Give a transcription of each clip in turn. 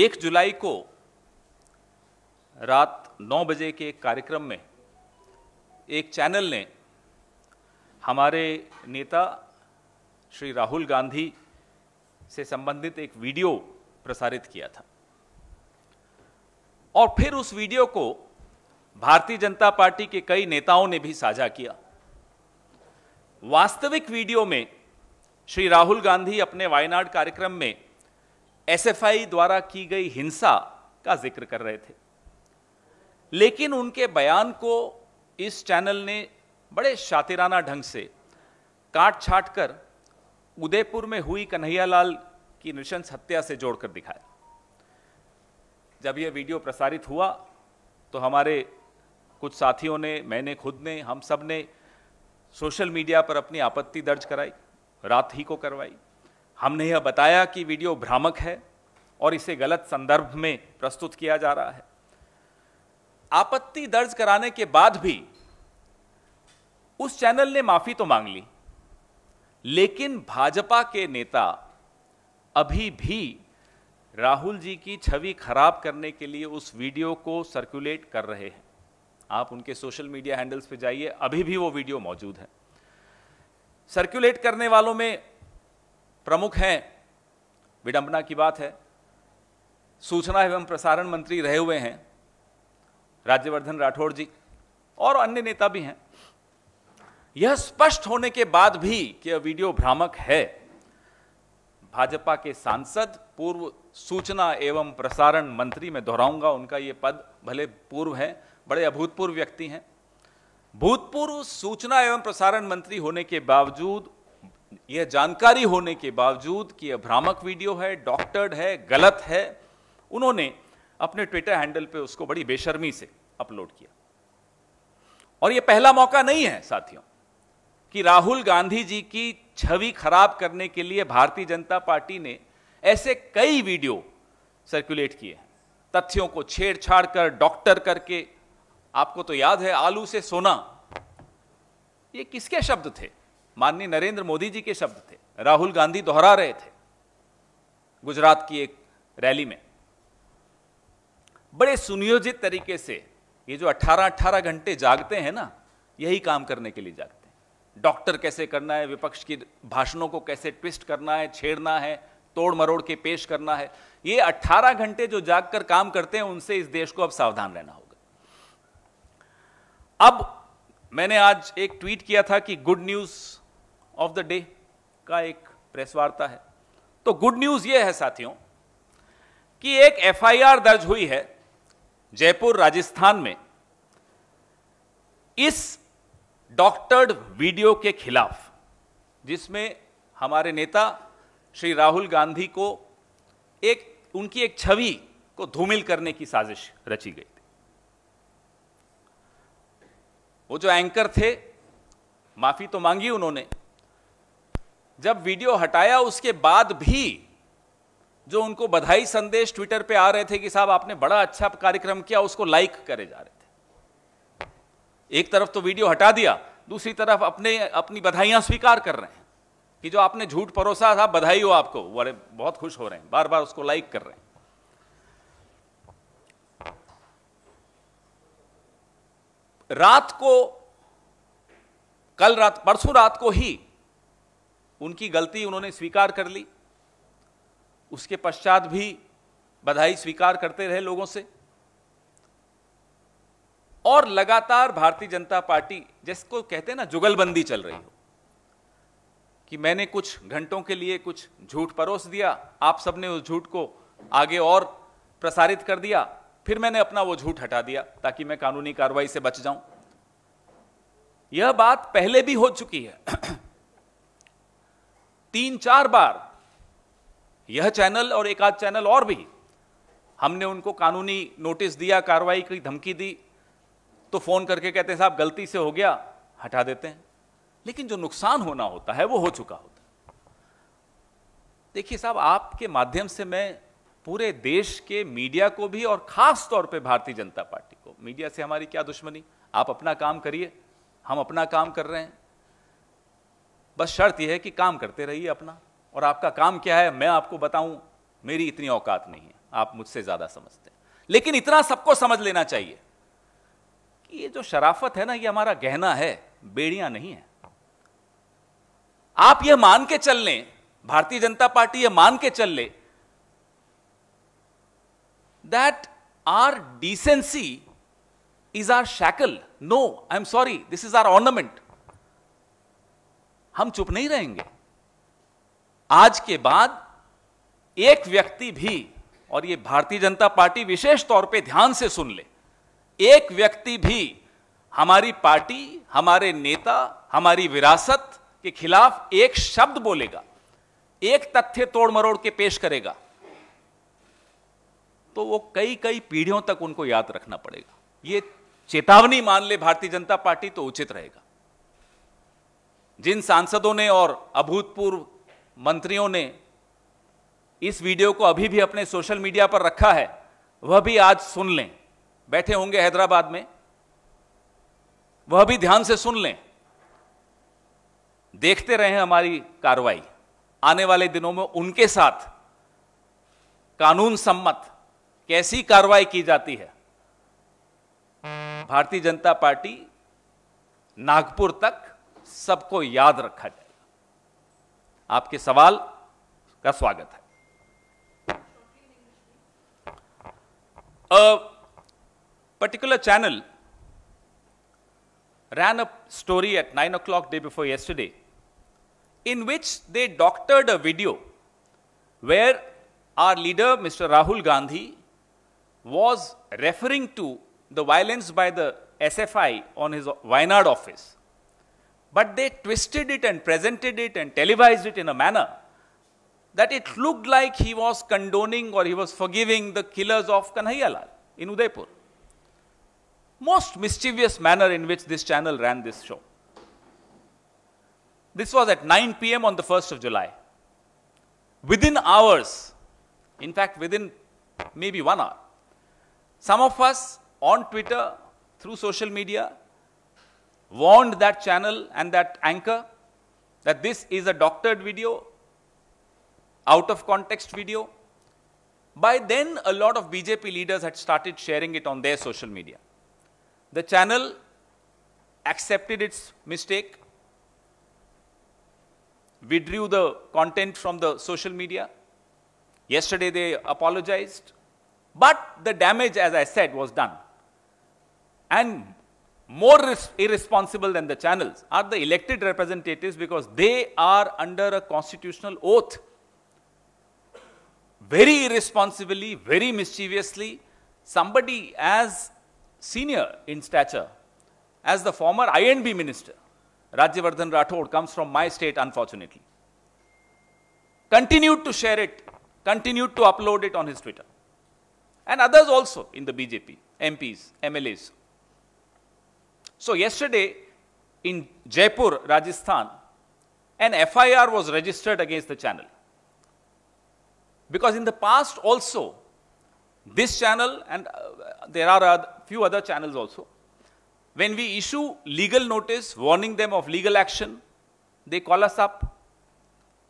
एक जुलाई को रात नौ बजे के एक कार्यक्रम में एक चैनल ने हमारे नेता श्री राहुल गांधी से संबंधित एक वीडियो प्रसारित किया था और फिर उस वीडियो को भारतीय जनता पार्टी के कई नेताओं ने भी साझा किया वास्तविक वीडियो में श्री राहुल गांधी अपने वायनाड कार्यक्रम में एसएफआई द्वारा की गई हिंसा का जिक्र कर रहे थे लेकिन उनके बयान को इस चैनल ने बड़े शातिराना ढंग से काट छाट कर उदयपुर में हुई कन्हैयालाल की नृशंस हत्या से जोड़कर दिखाया जब यह वीडियो प्रसारित हुआ तो हमारे कुछ साथियों ने मैंने खुद ने हम सब ने सोशल मीडिया पर अपनी आपत्ति दर्ज कराई रात ही को करवाई हमने यह बताया कि वीडियो भ्रामक है और इसे गलत संदर्भ में प्रस्तुत किया जा रहा है आपत्ति दर्ज कराने के बाद भी उस चैनल ने माफी तो मांग ली लेकिन भाजपा के नेता अभी भी राहुल जी की छवि खराब करने के लिए उस वीडियो को सर्कुलेट कर रहे हैं आप उनके सोशल मीडिया हैंडल्स पे जाइए अभी भी वो वीडियो मौजूद है सर्कुलेट करने वालों में प्रमुख हैं विडंबना की बात है सूचना एवं प्रसारण मंत्री रहे हुए हैं राज्यवर्धन राठौड़ जी और अन्य नेता भी हैं यह स्पष्ट होने के बाद भी कि यह वीडियो भ्रामक है भाजपा के सांसद पूर्व सूचना एवं प्रसारण मंत्री मैं दोहराऊंगा उनका ये पद भले पूर्व है बड़े अभूतपूर्व व्यक्ति हैं भूतपूर्व सूचना एवं प्रसारण मंत्री होने के बावजूद यह जानकारी होने के बावजूद कि यह भ्रामक वीडियो है डॉक्टर्ड है गलत है उन्होंने अपने ट्विटर हैंडल पे उसको बड़ी बेशर्मी से अपलोड किया और यह पहला मौका नहीं है साथियों कि राहुल गांधी जी की छवि खराब करने के लिए भारतीय जनता पार्टी ने ऐसे कई वीडियो सर्कुलेट किए हैं तथ्यों को छेड़छाड़ कर डॉक्टर करके आपको तो याद है आलू से सोना ये किसके शब्द थे माननीय नरेंद्र मोदी जी के शब्द थे राहुल गांधी दोहरा रहे थे गुजरात की एक रैली में बड़े सुनियोजित तरीके से ये जो 18-18 घंटे जागते हैं ना यही काम करने के लिए जागते हैं डॉक्टर कैसे करना है विपक्ष की भाषणों को कैसे ट्विस्ट करना है छेड़ना है तोड़ मरोड़ के पेश करना है ये 18 घंटे जो जागकर काम करते हैं उनसे इस देश को अब सावधान रहना होगा अब मैंने आज एक ट्वीट किया था कि good news of the day का एक प्रेस वार्ता है तो गुड न्यूज़ ये है साथियों कि एक एफआईआर दर्ज हुई है जयपुर राजस्थान में इस डॉक्टर्ड वीडियो के खिलाफ जिसमें हमारे नेता श्री राहुल गांधी को एक उनकी एक छवि को धूमिल करने की साजिश रची गई थी वो जो एंकर थे माफी तो मांगी उन्होंने जब वीडियो हटाया उसके बाद भी जो उनको बधाई संदेश ट्विटर पे आ रहे थे कि साहब आपने बड़ा अच्छा कार्यक्रम किया उसको लाइक करे जा रहे थे एक तरफ तो वीडियो हटा दिया दूसरी तरफ अपने अपनी बधाइयां स्वीकार कर रहे हैं कि जो आपने झूठ परोसा था बधाई हो आपको बड़े बहुत खुश हो रहे हैं बार बार उसको लाइक कर रहे हैं रात को कल रात परसों रात को ही उनकी गलती उन्होंने स्वीकार कर ली उसके पश्चात भी बधाई स्वीकार करते रहे लोगों से और लगातार भारतीय जनता पार्टी जिसको कहते हैं ना जुगलबंदी चल रही हो कि मैंने कुछ घंटों के लिए कुछ झूठ परोस दिया आप सबने उस झूठ को आगे और प्रसारित कर दिया फिर मैंने अपना वो झूठ हटा दिया ताकि मैं कानूनी कार्रवाई से बच जाऊं यह बात पहले भी हो चुकी है तीन चार बार यह चैनल और एक आध चैनल और भी हमने उनको कानूनी नोटिस दिया कार्रवाई की धमकी दी तो फोन करके कहते हैं साहब गलती से हो गया हटा देते हैं लेकिन जो नुकसान होना होता है वो हो चुका होता है देखिए साहब आपके माध्यम से मैं पूरे देश के मीडिया को भी और खास तौर पे भारतीय जनता पार्टी को मीडिया से हमारी क्या दुश्मनी आप अपना काम करिए हम अपना काम कर रहे हैं बस शर्त यह है कि काम करते रहिए अपना और आपका काम क्या है मैं आपको बताऊं मेरी इतनी औकात नहीं है आप मुझसे ज़्यादा समझते हैं लेकिन इतना सबको समझ लेना चाहिए कि ये जो शराफत है ना ये हमारा गहना है बेड़ियां नहीं है आप यह मान के चल लें भारतीय जनता पार्टी यह मान के चल ले that our decency is our shackle no I am sorry this is our ornament हम चुप नहीं रहेंगे आज के बाद एक व्यक्ति भी और ये भारतीय जनता पार्टी विशेष तौर पे ध्यान से सुन ले एक व्यक्ति भी हमारी पार्टी हमारे नेता हमारी विरासत के खिलाफ एक शब्द बोलेगा एक तथ्य तोड़ मरोड़ के पेश करेगा तो वो कई कई पीढ़ियों तक उनको याद रखना पड़ेगा ये चेतावनी मान ले भारतीय जनता पार्टी तो उचित रहेगा जिन सांसदों ने और अभूतपूर्व मंत्रियों ने इस वीडियो को अभी भी अपने सोशल मीडिया पर रखा है वह भी आज सुन लें बैठे होंगे हैदराबाद में वह भी ध्यान से सुन लें देखते रहें हमारी कार्रवाई आने वाले दिनों में उनके साथ कानून सम्मत कैसी कार्रवाई की जाती है भारतीय जनता पार्टी नागपुर तक सबको याद रखा जाएगा आपके सवाल का स्वागत है a particular channel ran a story at 9 o'clock day before yesterday in which they doctored a video where our leader mr rahul gandhi was referring to the violence by the sfi on his wayanad office But they twisted it and presented it and televised it in a manner that it looked like he was condoning or he was forgiving the killers of Kanhaiyalal in Udaipur. Most mischievous manner in which this channel ran this show. This was at 9 p.m. on the 1st of July. Within hours, in fact, within maybe one hour, some of us on Twitter, through social media, warned that channel and that anchor that this is a doctored video, out of context video. By then, a lot of BJP leaders had started sharing it on their social media. The channel accepted its mistake, withdrew the content from the social media. Yesterday, they apologized. But the damage, as I said, was done. And more irresponsible than the channels are the elected representatives because they are under a constitutional oath. Very irresponsibly, very mischievously, somebody as senior in stature as the former INB minister, Rajivardhan Rathod, comes from my state, unfortunately, continued to share it, continued to upload it on his Twitter. And others also in the BJP, MPs, MLAs, so yesterday in Jaipur, Rajasthan, an FIR was registered against the channel. Because in the past also, this channel and uh, there are a few other channels also, when we issue legal notice warning them of legal action, they call us up,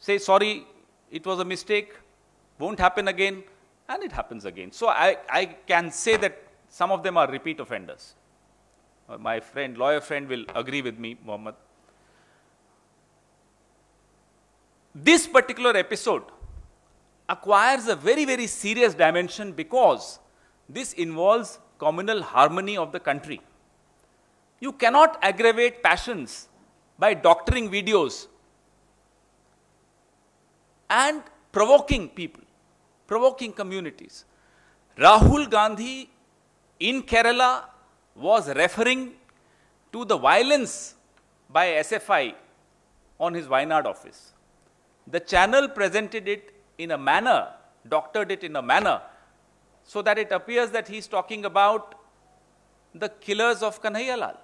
say, sorry, it was a mistake, won't happen again, and it happens again. So I, I can say that some of them are repeat offenders. Uh, my friend, lawyer friend will agree with me, Mohammed. This particular episode acquires a very, very serious dimension because this involves communal harmony of the country. You cannot aggravate passions by doctoring videos and provoking people, provoking communities. Rahul Gandhi in Kerala was referring to the violence by SFI on his Wayanad office. The channel presented it in a manner, doctored it in a manner, so that it appears that he's talking about the killers of Kanhaiyalal.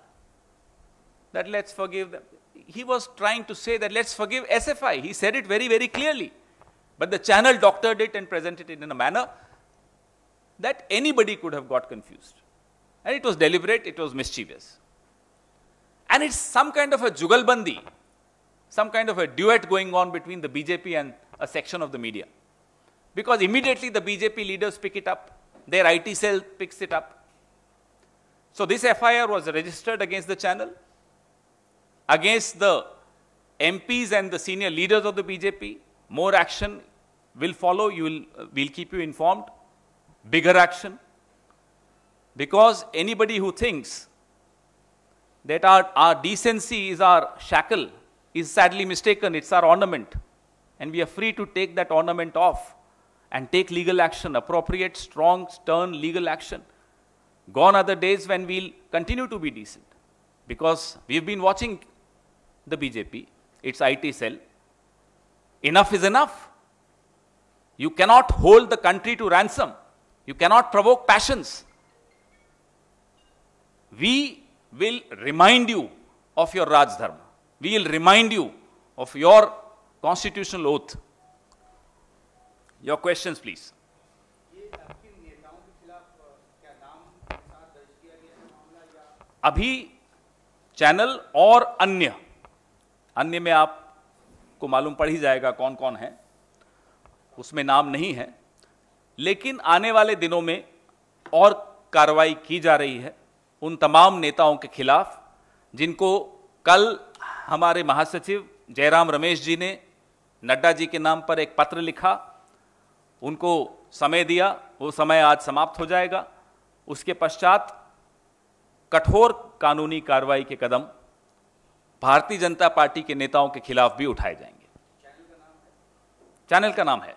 That let's forgive them. He was trying to say that let's forgive SFI. He said it very, very clearly. But the channel doctored it and presented it in a manner that anybody could have got confused. And it was deliberate, it was mischievous. And it's some kind of a jugalbandi, some kind of a duet going on between the BJP and a section of the media. Because immediately the BJP leaders pick it up, their IT cell picks it up. So this FIR was registered against the channel, against the MPs and the senior leaders of the BJP. More action will follow, you will, uh, we'll keep you informed. Bigger action. Because anybody who thinks that our, our decency is our shackle is sadly mistaken, it's our ornament. And we are free to take that ornament off and take legal action, appropriate, strong, stern legal action. Gone are the days when we'll continue to be decent because we've been watching the BJP, its IT cell. Enough is enough. You cannot hold the country to ransom. You cannot provoke passions. we will remind you of your Rajdharma. We will remind you of your constitutional oath. Your questions, please. अभी channel और अन्य अन्य में आप को मालूम पड़ ही जाएगा कौन कौन है उसमें नाम नहीं है लेकिन आने वाले दिनों में और कार्रवाई की जा रही है उन तमाम नेताओं के खिलाफ जिनको कल हमारे महासचिव जयराम रमेश जी ने नड्डा जी के नाम पर एक पत्र लिखा उनको समय दिया वो समय आज समाप्त हो जाएगा उसके पश्चात कठोर कानूनी कार्रवाई के कदम भारतीय जनता पार्टी के नेताओं के खिलाफ भी उठाए जाएंगे चैनल का नाम है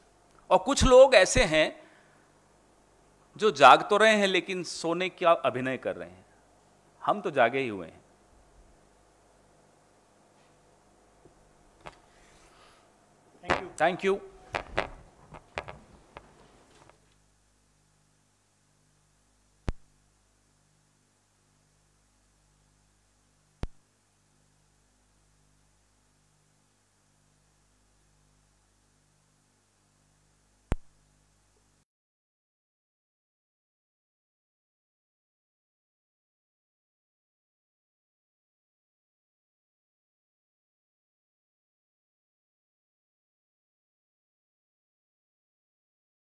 और कुछ लोग ऐसे हैं जो जाग तो रहे हैं लेकिन सोने का अभिनय कर रहे हैं हम तो जागे ही हुए हैं थैंक यू